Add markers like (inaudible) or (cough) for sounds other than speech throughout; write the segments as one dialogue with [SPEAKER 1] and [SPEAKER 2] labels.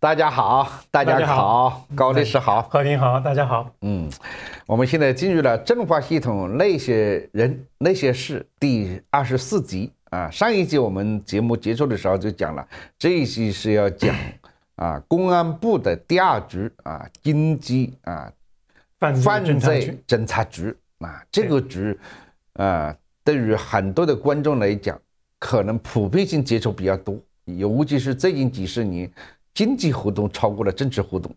[SPEAKER 1] 大家好，大家好，高律师好，何平好，大家好，嗯，我们现在进入了《政法系统那些人那些事》第二十四集啊。上一集我们节目结束的时候就讲了，这一集是要讲啊公安部的第二局啊经济啊犯罪侦查局啊这个局啊，对于很多的观众来讲，可能普遍性接触比较多，尤其是最近几十年。经济活动超过了政治活动，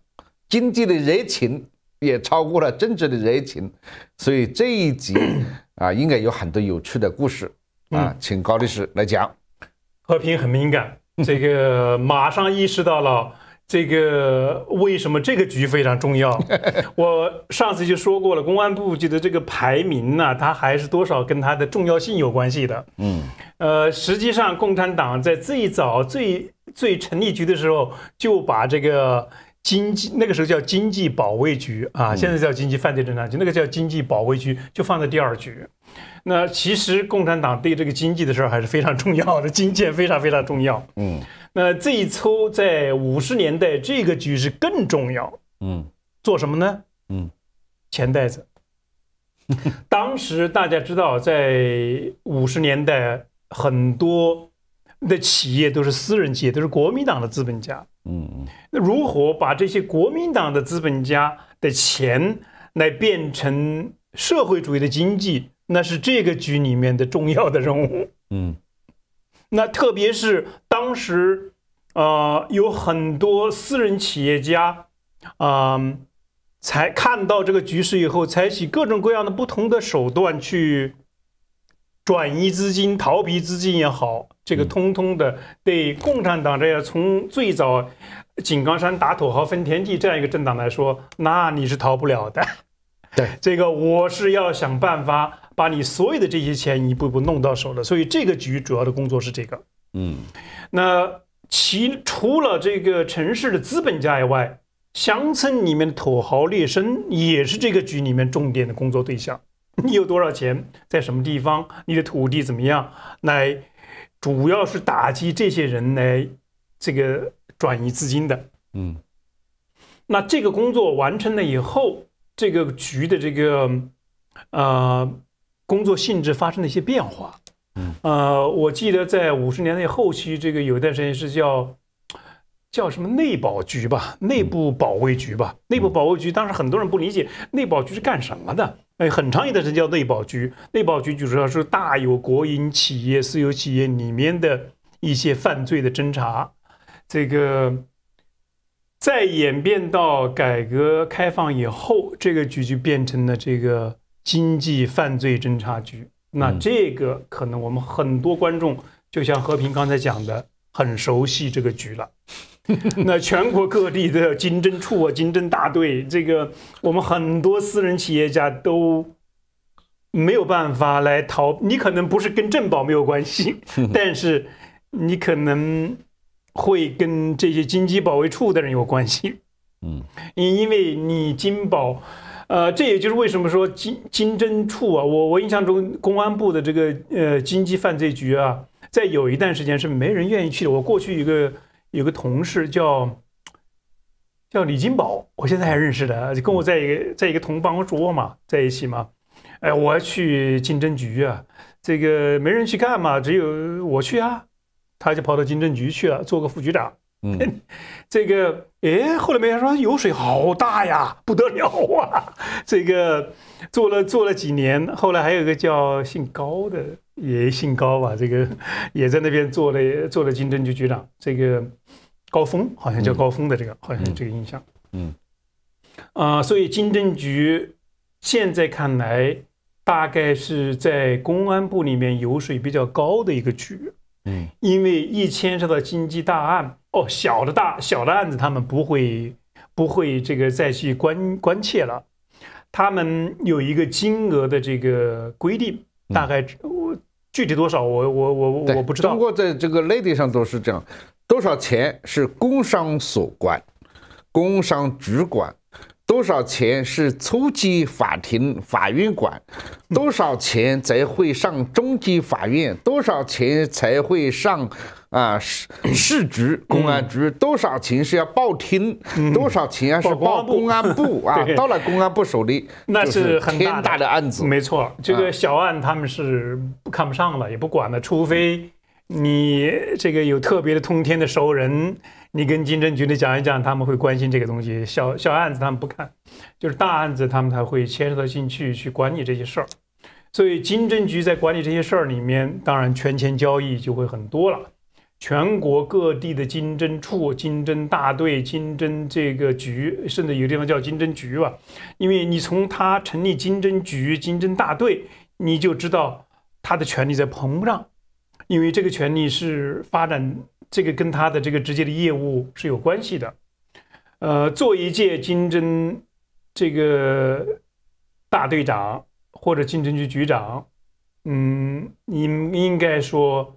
[SPEAKER 1] 经济的热情也超过了政治的热情，所以这一集 (coughs) 啊，应该有很多有趣的故事啊，请高律师来讲。
[SPEAKER 2] 和平很敏感，这个马上意识到了这个为什么这个局非常重要。(laughs) 我上次就说过了，公安部级的这个排名呢，它还是多少跟它的重要性有关系的。嗯，呃，实际上共产党在最早最。最成立局的时候，就把这个经济那个时候叫经济保卫局啊，现在叫经济犯罪侦查局，那个叫经济保卫局就放在第二局。那其实共产党对这个经济的事儿还是非常重要的，经济非常非常重要。嗯，那这一抽在五十年代这个局是更重要。嗯，做什么呢？嗯，钱袋子。(laughs) 当时大家知道，在五十年代很多。的企业都是私人企业，都是国民党的资本家。嗯那如何把这些国民党的资本家的钱来变成社会主义的经济，那是这个局里面的重要的任务。嗯，那特别是当时，呃，有很多私人企业家，啊，才看到这个局势以后，采取各种各样的不同的手段去。转移资金、逃避资金也好，这个通通的，对共产党这样从最早井冈山打土豪分田地这样一个政党来说，那你是逃不了的。对 (laughs) 这个，我是要想办法把你所有的这些钱一步一步弄到手的。所以这个局主要的工作是这个。嗯，那其除了这个城市的资本家以外，乡村里面的土豪劣绅也是这个局里面重点的工作对象。(laughs) 你有多少钱，在什么地方？你的土地怎么样？来，主要是打击这些人来这个转移资金的。嗯，那这个工作完成了以后，这个局的这个呃工作性质发生了一些变化。嗯，呃，我记得在五十年代后期，这个有段时间是叫叫什么内保局吧，内部保卫局吧，内部保卫局。当时很多人不理解内保局是干什么的。哎，很长一段时间叫内保局，内保局主要是大有国营企业、私有企业里面的一些犯罪的侦查。这个在演变到改革开放以后，这个局就变成了这个经济犯罪侦查局。那这个可能我们很多观众，就像和平刚才讲的，很熟悉这个局了。(laughs) 那全国各地的经侦处啊，经侦大队，这个我们很多私人企业家都没有办法来逃。你可能不是跟政保没有关系，(laughs) 但是你可能会跟这些经济保卫处的人有关系。嗯，因因为你金保，呃，这也就是为什么说经经侦处啊，我我印象中公安部的这个呃经济犯罪局啊，在有一段时间是没人愿意去。的。我过去一个。有个同事叫叫李金宝，我现在还认识的，跟我在一个在一个同办公桌嘛，在一起嘛。哎，我去经侦局啊，这个没人去干嘛，只有我去啊。他就跑到经侦局去了，做个副局长。嗯，(laughs) 这个哎，后来没人说油水好大呀，不得了啊。这个做了做了几年，后来还有个叫姓高的，也姓高吧，这个也在那边做了做了经侦局局长。这个。高峰好像叫高峰的这个，好像这个印象。嗯，呃，所以经侦局现在看来，大概是在公安部里面油水比较高的一个局。嗯，因为一牵涉到经济大案，哦，小的大小的案子他们不会不会这个再去关关切了。他们有一个金额的这个规定，大概。具体多少，我我我我不知道。通过在这个内
[SPEAKER 1] 地上都是这样，多少钱是工商所管，工商局管；多少钱是初级法庭法院管；多少钱才会上中级法院；多少钱才会上？啊，市 (coughs) 市局公安局，多少钱是要报厅，多少钱是报公安部 (laughs) 啊？到了公安部手里，那是天大的案子。没错，这个
[SPEAKER 2] 小案他们是看不上了，也不管了。除非你这个有特别的通天的熟人，你跟经侦局的讲一讲，他们会关心这个东西。小小案子他们不看，就是大案子他们才会牵扯到进去去管理这些事儿。所以，经侦局在管理这些事儿里面，当然权钱交易就会很多了。全国各地的经侦处、经侦大队、经侦这个局，甚至有地方叫经侦局吧，因为你从他成立经侦局、经侦大队，你就知道他的权力在膨胀，因为这个权力是发展这个跟他的这个直接的业务是有关系的。呃，做一届经侦这个大队长或者经侦局局长，嗯，你应该说。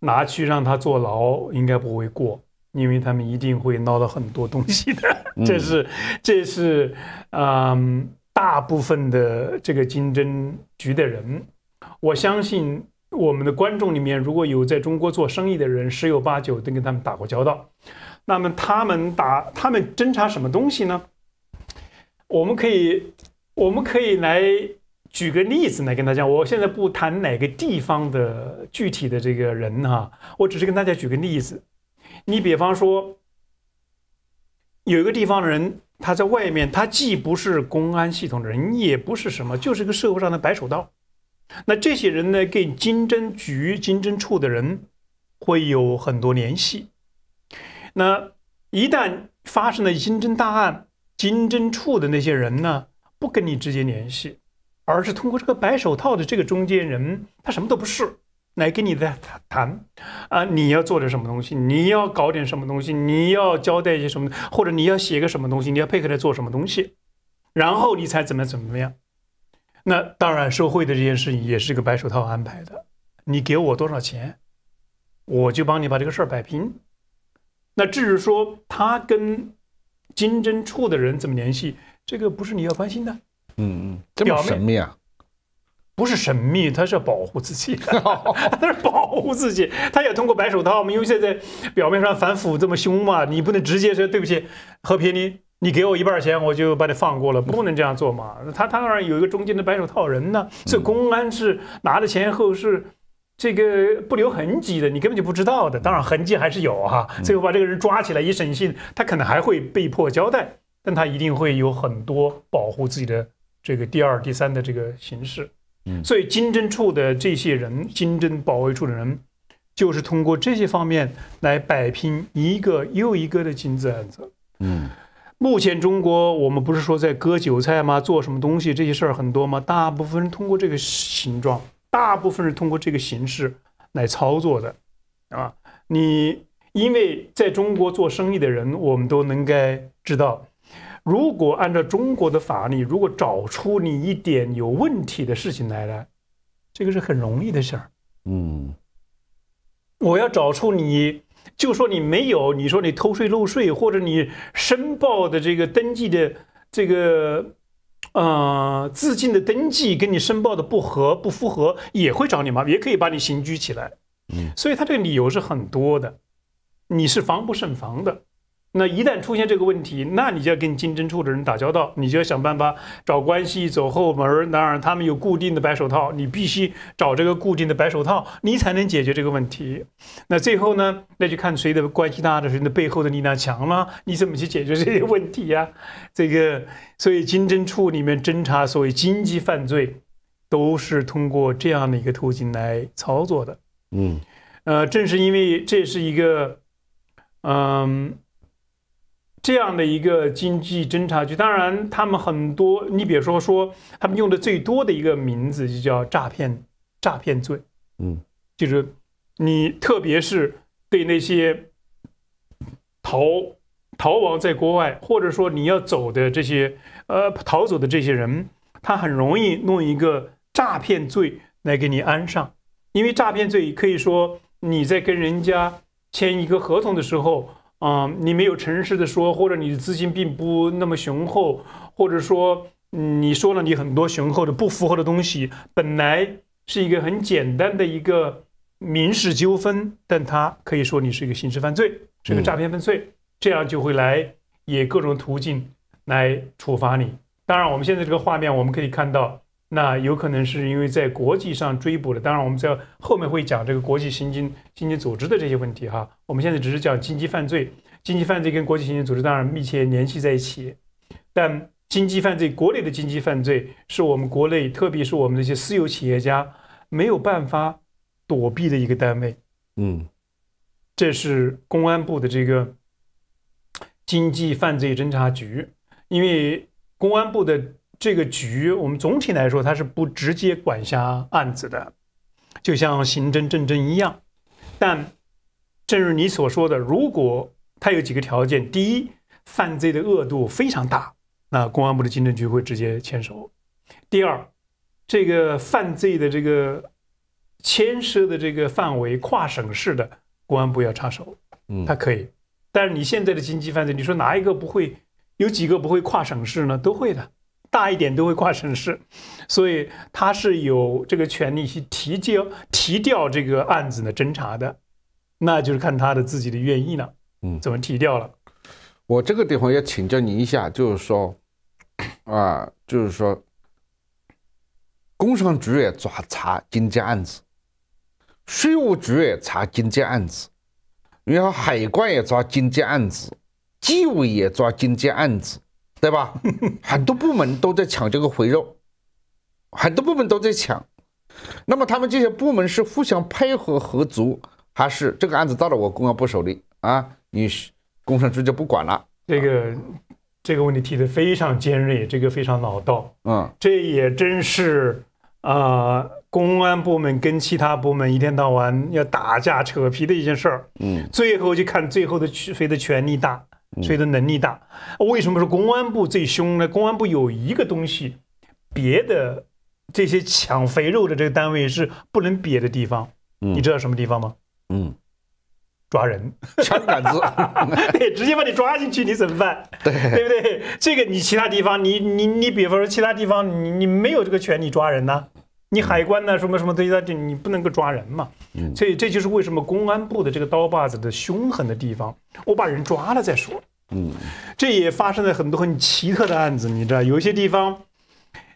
[SPEAKER 2] 拿去让他坐牢，应该不会过，因为他们一定会捞到很多东西的。(laughs) 这是，这是，嗯，大部分的这个经侦局的人，我相信我们的观众里面如果有在中国做生意的人，十有八九都跟他们打过交道。那么他们打，他们侦查什么东西呢？我们可以，我们可以来。举个例子来跟大家，我现在不谈哪个地方的具体的这个人哈，我只是跟大家举个例子。你比方说，有一个地方的人，他在外面，他既不是公安系统的人，也不是什么，就是个社会上的白手道。那这些人呢，跟经侦局、经侦处的人会有很多联系。那一旦发生了经侦大案，经侦处的那些人呢，不跟你直接联系。而是通过这个白手套的这个中间人，他什么都不是，来跟你在谈，啊，你要做点什么东西，你要搞点什么东西，你要交代一些什么，或者你要写个什么东西，你要配合他做什么东西，然后你才怎么怎么样。那当然，受贿的这件事情也是这个白手套安排的，你给我多少钱，我就帮你把这个事儿摆平。那至于说他跟经侦处的人怎么联系，这个不是你要关心的。
[SPEAKER 1] 嗯嗯，这么神秘啊？
[SPEAKER 2] 不是神秘，他是要保护自己，他是保护自己，他 (laughs) 也通过白手套嘛。因为现在表面上反腐这么凶嘛，你不能直接说对不起，和平你你给我一半钱，我就把你放过了，不能这样做嘛。他他当然有一个中间的白手套人呢。这公安是拿着钱后是这个不留痕迹的，你根本就不知道的。当然痕迹还是有哈。最后把这个人抓起来一审讯，他可能还会被迫交代，但他一定会有很多保护自己的。这个第二、第三的这个形式，嗯，所以经侦处的这些人、经侦保卫处的人，就是通过这些方面来摆平一个又一个的金字案子，嗯。目前中国，我们不是说在割韭菜吗？做什么东西这些事儿很多吗？大部分人通过这个形状，大部分是通过这个形式来操作的，啊。你因为在中国做生意的人，我们都能该知道。如果按照中国的法律，如果找出你一点有问题的事情来了，这个是很容易的事儿。嗯，我要找出你，就说你没有，你说你偷税漏税，或者你申报的这个登记的这个呃自尽的登记跟你申报的不合不符合，也会找你麻烦，也可以把你刑拘起来。嗯，所以他这个理由是很多的，你是防不胜防的。那一旦出现这个问题，那你就要跟经侦处的人打交道，你就要想办法找关系、走后门。当然，他们有固定的白手套，你必须找这个固定的白手套，你才能解决这个问题。那最后呢？那就看谁的关系大，的谁的背后的力量强了，你怎么去解决这些问题呀？这个，所以经侦处里面侦查所谓经济犯罪，都是通过这样的一个途径来操作的。嗯，呃，正是因为这是一个，嗯。这样的一个经济侦查局，当然他们很多，你比如说说他们用的最多的一个名字就叫诈骗诈骗罪，嗯，就是你特别是对那些逃逃亡在国外，或者说你要走的这些呃逃走的这些人，他很容易弄一个诈骗罪来给你安上，因为诈骗罪可以说你在跟人家签一个合同的时候。啊，你没有诚实的说，或者你的资金并不那么雄厚，或者说，嗯，你说了你很多雄厚的不符合的东西，本来是一个很简单的一个民事纠纷，但它可以说你是一个刑事犯罪，是个诈骗犯罪，这样就会来以各种途径来处罚你。当然，我们现在这个画面我们可以看到。那有可能是因为在国际上追捕的，当然我们在后面会讲这个国际刑警、经济组织的这些问题哈。我们现在只是讲经济犯罪，经济犯罪跟国际刑警组织当然密切联系在一起，但经济犯罪、国内的经济犯罪是我们国内，特别是我们这些私有企业家没有办法躲避的一个单位。嗯，这是公安部的这个经济犯罪侦查局，因为公安部的。这个局，我们总体来说，它是不直接管辖案子的，就像刑侦、政侦一样。但正如你所说的，如果它有几个条件：第一，犯罪的恶度非常大，那公安部的经侦局会直接牵手；第二，这个犯罪的这个牵涉的这个范围跨省市的，公安部要插手，嗯，它可以。但是你现在的经济犯罪，你说哪一个不会？有几个不会跨省市呢？都会的。大一点都会挂省市，所以他是有这个权利去提交提调这个案子的侦查的，那就是看他的自己的愿意了，嗯，怎么提调了？
[SPEAKER 1] 我这个地方要请教您一下，就是说，啊，就是说，工商局也抓查经济案子，税务局也查经济案子，然后海关也抓经济案子，纪委也抓经济案子。对吧？(laughs) 很多部门都在抢这个回肉，很多部门都在抢。那么他们这些部门是互相配合合作，还是这个案子到了我公安部手里啊？你工商局就不管了？
[SPEAKER 2] 这个这个问题提的非常尖锐，这个非常老道。嗯，这也真是啊，公安部门跟其他部门一天到晚要打架扯皮的一件事儿。嗯，最后就看最后的取回的权力大。所以他能力大，为什么说公安部最凶呢？公安部有一个东西，别的这些抢肥肉的这个单位是不能瘪的地方，你知道什么地方吗？嗯，抓人，枪杆子，(laughs) 直接把你抓进去，你怎么办？对，对不对？这个你其他地方，你你你，比方说其他地方，你你没有这个权利抓人呢。你海关呢，什么什么对吧？你不能够抓人嘛，所以这就是为什么公安部的这个刀把子的凶狠的地方。我把人抓了再说。嗯，这也发生了很多很奇特的案子，你知道，有些地方，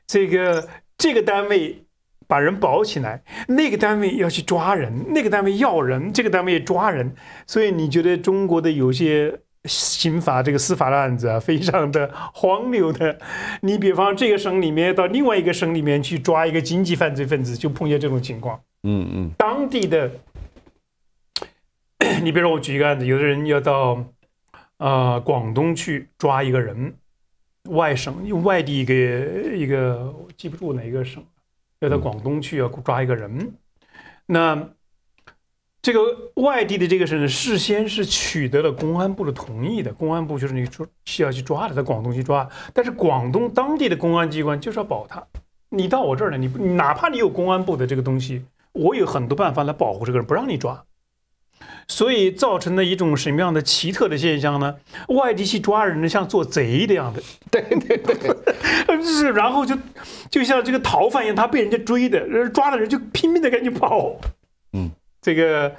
[SPEAKER 2] 这个这个单位把人保起来，那个单位要去抓人，那个单位要人，这个单位抓人，所以你觉得中国的有些。刑法这个司法的案子啊，非常的荒谬的。你比方这个省里面到另外一个省里面去抓一个经济犯罪分子，就碰见这种情况。嗯嗯，当地的，(coughs) 你比说我举一个案子，有的人要到啊广东去抓一个人，外省外地一个一个记不住哪一个省，要到广东去要抓一个人，那。这个外地的这个人事先是取得了公安部的同意的，公安部就是你说需要去抓的，在广东去抓，但是广东当地的公安机关就是要保他。你到我这儿来，你哪怕你有公安部的这个东西，我有很多办法来保护这个人，不让你抓。所以造成的一种什么样的奇特的现象呢？外地去抓人呢，像做贼的样的，对对对，(laughs) 是，然后就就像这个逃犯一样，他被人家追的，抓的人就拼命的赶紧跑。这个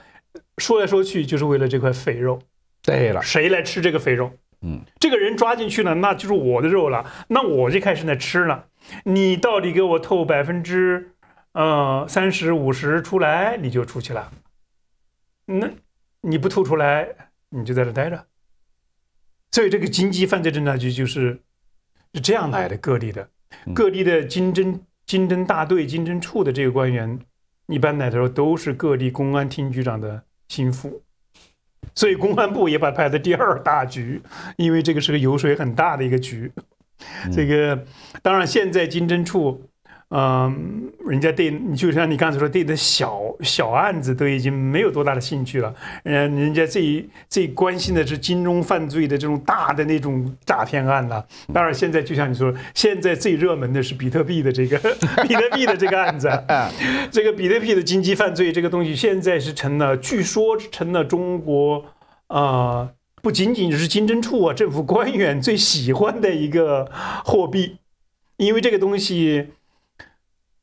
[SPEAKER 2] 说来说去就是为了这块肥肉，
[SPEAKER 1] 对了，谁
[SPEAKER 2] 来吃这个肥肉？嗯，这个人抓进去了，那就是我的肉了，那我就开始在吃了。你到底给我透百分之，呃，三十五十出来，你就出去了。那你不透出来，你就在这待着。所以这个经济犯罪侦查局就是是这样来的，各地的各地的经侦经侦大队经侦处的这个官员。一般来说都是各地公安厅局长的心腹，所以公安部也把它排在第二大局，因为这个是个油水很大的一个局。这个当然现在经侦处。嗯，人家对，你就像你刚才说，对的小小案子都已经没有多大的兴趣了。人人家最最关心的是金融犯罪的这种大的那种诈骗案了。当然，现在就像你说，现在最热门的是比特币的这个 (laughs) 比特币的这个案子，这个比特币的经济犯罪这个东西，现在是成了，据说成了中国啊，不仅仅是金针处啊，政府官员最喜欢的一个货币，因为这个东西。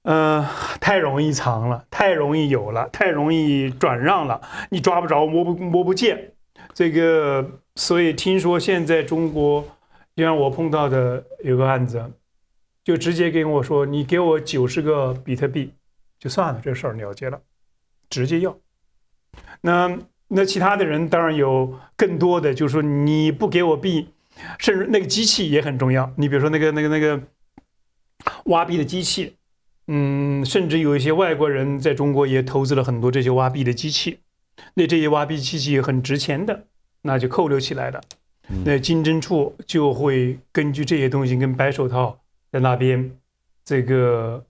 [SPEAKER 2] 呃，太容易藏了，太容易有了，太容易转让了，你抓不着，摸不摸不见，这个。所以听说现在中国，就像我碰到的有个案子，就直接跟我说：“你给我九十个比特币，就算了，这事儿了结了。”直接要。那那其他的人当然有更多的，就说你不给我币，甚至那个机器也很重要。你比如说那个那个那个挖币的机器。嗯，甚至有一些外国人在中国也投资了很多这些挖币的机器，那这些挖币机器很值钱的，那就扣留起来了。那金针处就会根据这些东西跟白手套在那边这个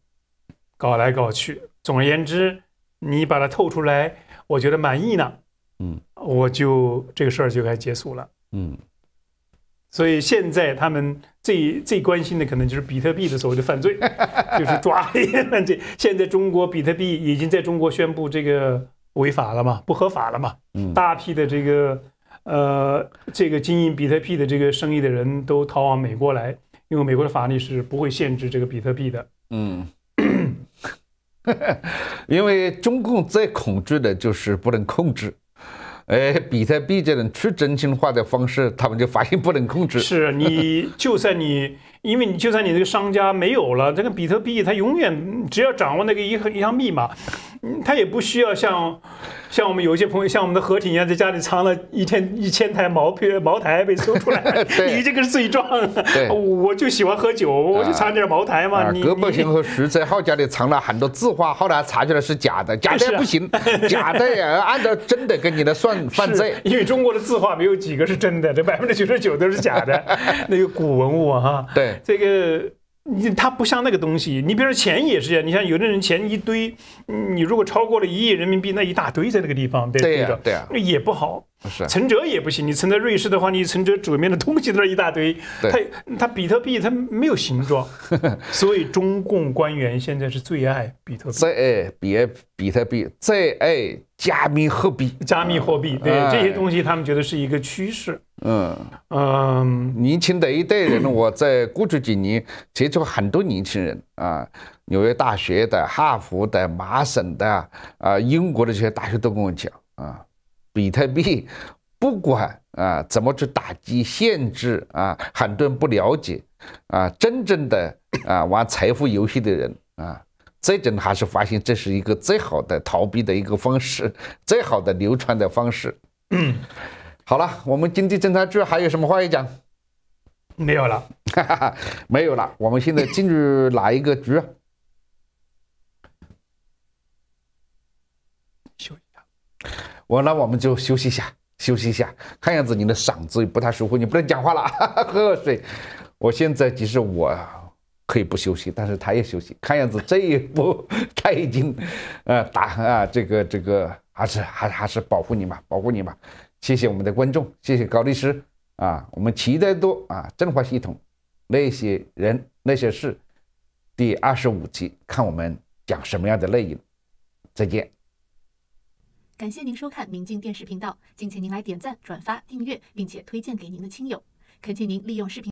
[SPEAKER 2] 搞来搞去。总而言之，你把它透出来，我觉得满意了，嗯，我就这个事儿就该结束了，嗯。所以现在他们最最关心的可能就是比特币的所谓的犯罪，(laughs) 就是抓黑犯罪。现在中国比特币已经在中国宣布这个违法了嘛，不合法了嘛。大批的这个呃，这个经营比特币的这个生意的人都逃往美国来，因为美国的法律是不会限制这个比特币的。
[SPEAKER 1] 嗯，(coughs) 因为中共最恐惧的就是不能控制。哎，比特币这种去真心化的方式，他们就发现不能控制。是
[SPEAKER 2] 你，就算你，(laughs) 因为你，就算你这个商家没有了，这个比特币它永远只要掌握那个银行银行密码。他也不需要像，像我们有些朋友，像我们的何挺一样，在家里藏了一千一千台茅片茅台被搜出来。(laughs) 你这个是罪状。我就喜欢喝酒，我就藏点茅台嘛。你。戈宝行
[SPEAKER 1] 和徐泽浩家里藏了很多字画，后来查出来是假的，(laughs) 假的不行，假的呀，
[SPEAKER 2] 按照真的跟你的算犯罪，(laughs) 因为中国的字画没有几个是真的，这百分之九十九都是假的。那个古文物啊，哈。对，这个。你它不像那个东西，你比如说钱也是这样，你像有的人钱一堆，你如果超过了一亿人民币，那一大堆在那个地方对对的，对啊，那也不好，是存折也不行，你存在瑞士的话，你存折纸面的东西都那一大堆，它它比特币它没有形状，(laughs) 所以中共官员现在是最爱比特币，
[SPEAKER 1] 最爱比比特币，最爱
[SPEAKER 2] 加密货币，加密货币，对这些东西他们觉得是一个趋势。
[SPEAKER 1] 嗯嗯，年轻的一代人，我在过去几年接触很多年轻人啊，纽约大学的、哈佛的、麻省的啊，英国的这些大学都跟我讲啊，比特币不管啊怎么去打击、限制啊，很多人不了解啊，真正的啊玩财富游戏的人啊，最终还是发现这是一个最好的逃避的一个方式，最好的流传的方式。好了，我们经济侦查局还有什么话要讲？没有了，(laughs) 没有了。我们现在进入哪一个局？休息一下。我呢，我们就休息一下，休息一下。看样子你的嗓子不太舒服，你不能讲话了，喝 (laughs) 喝水。我现在其实我可以不休息，但是他也休息。看样子这一步 (laughs) 他已经，呃，打啊，这个这个还是还还是保护你嘛，保护你嘛。谢谢我们的观众，谢谢高律师啊，我们期待多啊振华系统那些人那些事第二十五集看我们讲什么样的内容。再见。
[SPEAKER 2] 感谢您收看明镜电视频道，敬请您来点赞、转发、订阅，并且推荐给您的亲友。恳请您利用视频。